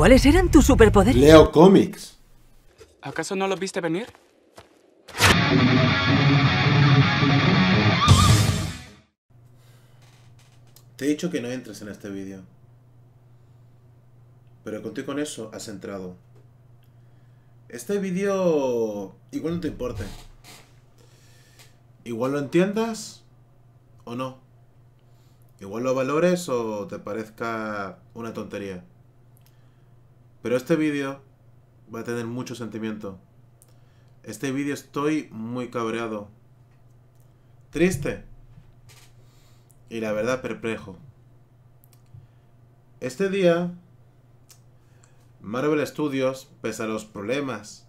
¿Cuáles eran tus superpoderes? Leo cómics. ¿Acaso no los viste venir? Te he dicho que no entres en este vídeo. Pero contigo con eso has entrado. Este vídeo igual no te importe. Igual lo entiendas o no. Igual lo valores o te parezca una tontería. Pero este vídeo va a tener mucho sentimiento. Este vídeo estoy muy cabreado. Triste. Y la verdad perplejo. Este día, Marvel Studios, pese a los problemas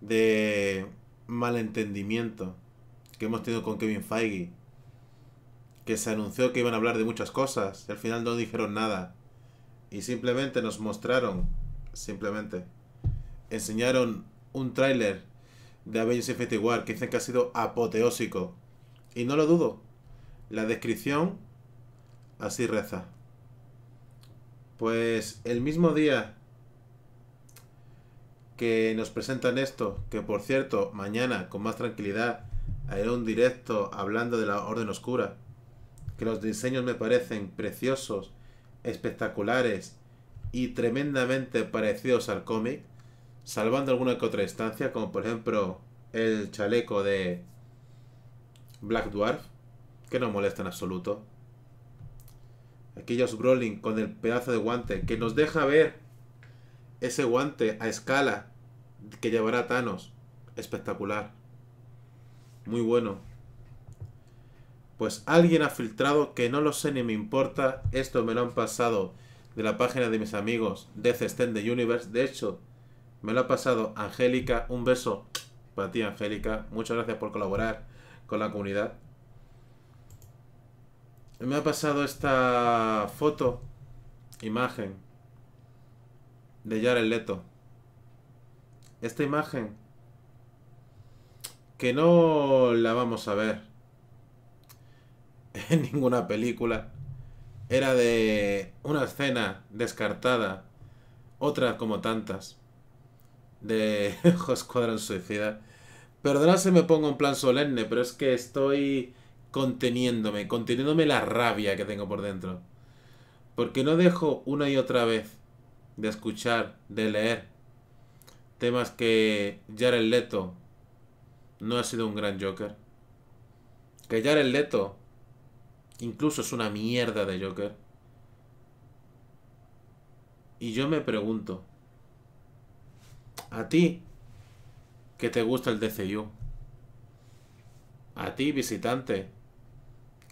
de malentendimiento que hemos tenido con Kevin Feige, que se anunció que iban a hablar de muchas cosas y al final no dijeron nada y simplemente nos mostraron, simplemente, enseñaron un tráiler de Avengers Infinity War que dicen que ha sido apoteósico. Y no lo dudo. La descripción así reza. Pues el mismo día que nos presentan esto, que por cierto, mañana con más tranquilidad haré un directo hablando de la Orden Oscura, que los diseños me parecen preciosos espectaculares y tremendamente parecidos al cómic, salvando alguna que otra instancia, como por ejemplo el chaleco de Black Dwarf, que no molesta en absoluto. aquellos Josh Brolin con el pedazo de guante que nos deja ver ese guante a escala que llevará Thanos. Espectacular. Muy bueno. Pues alguien ha filtrado que no lo sé ni me importa. Esto me lo han pasado de la página de mis amigos de Cesten the Universe. De hecho, me lo ha pasado Angélica. Un beso para ti, Angélica. Muchas gracias por colaborar con la comunidad. Me ha pasado esta foto, imagen, de Jared Leto. Esta imagen, que no la vamos a ver en ninguna película. Era de una escena descartada, otra como tantas, de Escuadrón Suicida. Perdona si me pongo en plan solemne, pero es que estoy conteniéndome, conteniéndome la rabia que tengo por dentro. Porque no dejo una y otra vez de escuchar, de leer temas que Jared Leto no ha sido un gran Joker. Que Jared Leto Incluso es una mierda de Joker. Y yo me pregunto, a ti que te gusta el DCU, a ti visitante,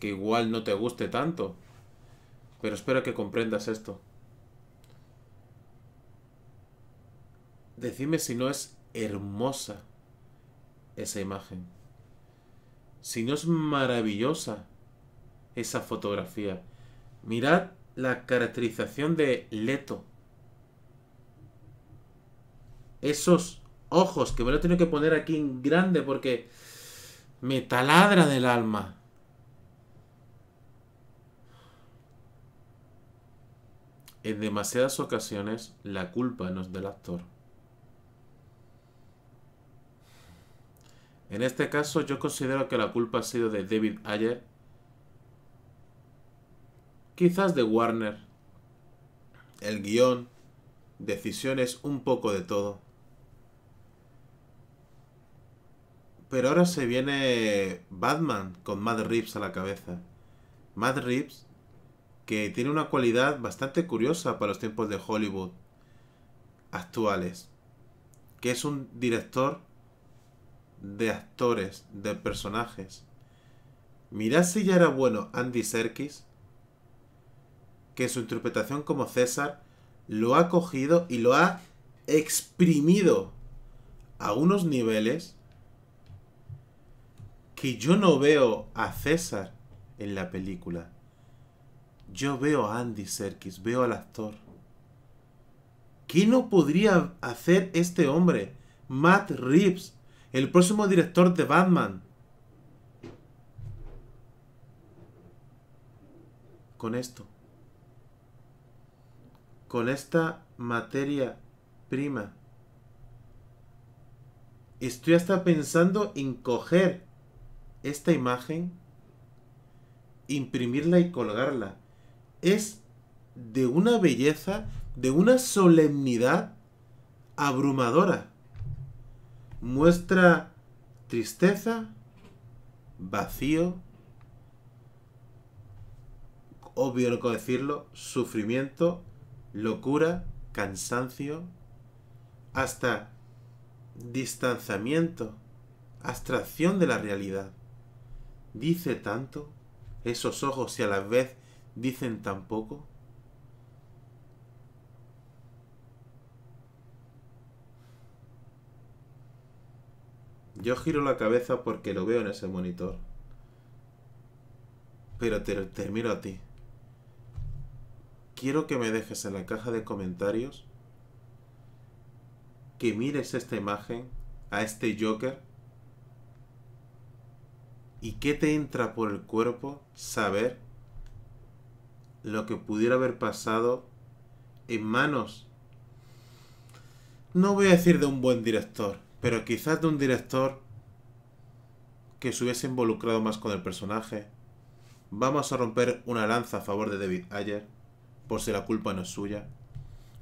que igual no te guste tanto, pero espero que comprendas esto. Decime si no es hermosa esa imagen, si no es maravillosa esa fotografía. Mirad la caracterización de Leto. Esos ojos que me lo he tenido que poner aquí en grande porque me taladra del alma. En demasiadas ocasiones la culpa no es del actor. En este caso yo considero que la culpa ha sido de David Ayer Quizás de Warner. El guión, decisiones, un poco de todo. Pero ahora se viene Batman con Mad Reeves a la cabeza. Mad Reeves, que tiene una cualidad bastante curiosa para los tiempos de Hollywood actuales. Que es un director de actores, de personajes. Mirad si ya era bueno Andy Serkis que su interpretación como César lo ha cogido y lo ha exprimido a unos niveles que yo no veo a César en la película. Yo veo a Andy Serkis, veo al actor. ¿Qué no podría hacer este hombre? Matt Reeves, el próximo director de Batman. Con esto con esta materia prima. Estoy hasta pensando en coger esta imagen, imprimirla y colgarla. Es de una belleza, de una solemnidad abrumadora. Muestra tristeza, vacío, obvio no decirlo, sufrimiento, locura, cansancio, hasta distanciamiento, abstracción de la realidad. Dice tanto esos ojos si a la vez dicen tan poco. Yo giro la cabeza porque lo veo en ese monitor. Pero te, te miro a ti quiero que me dejes en la caja de comentarios que mires esta imagen, a este Joker, y que te entra por el cuerpo saber lo que pudiera haber pasado en manos, no voy a decir de un buen director, pero quizás de un director que se hubiese involucrado más con el personaje. Vamos a romper una lanza a favor de David Ayer por si la culpa no es suya,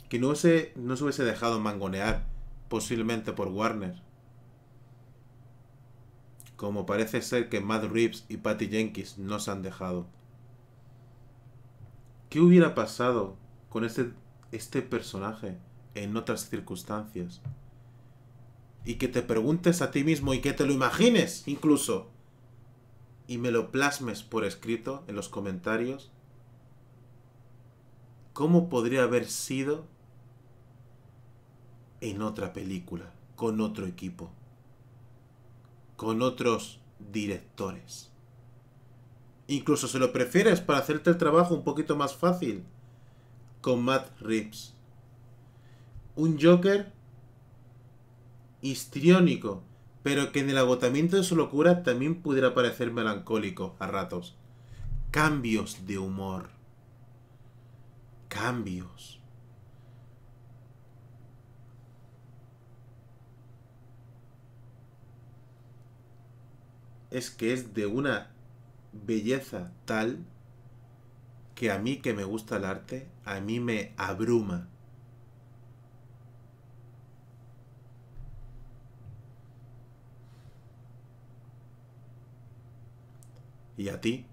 que no se, se hubiese dejado mangonear, posiblemente por Warner. Como parece ser que Matt Reeves y Patty Jenkins no se han dejado. ¿Qué hubiera pasado con este, este personaje en otras circunstancias? Y que te preguntes a ti mismo y que te lo imagines incluso. Y me lo plasmes por escrito en los comentarios ¿Cómo podría haber sido en otra película, con otro equipo, con otros directores? Incluso se lo prefieres para hacerte el trabajo un poquito más fácil con Matt Reeves. Un Joker histriónico, pero que en el agotamiento de su locura también pudiera parecer melancólico a ratos. Cambios de humor cambios. Es que es de una belleza tal que a mí que me gusta el arte, a mí me abruma. ¿Y a ti?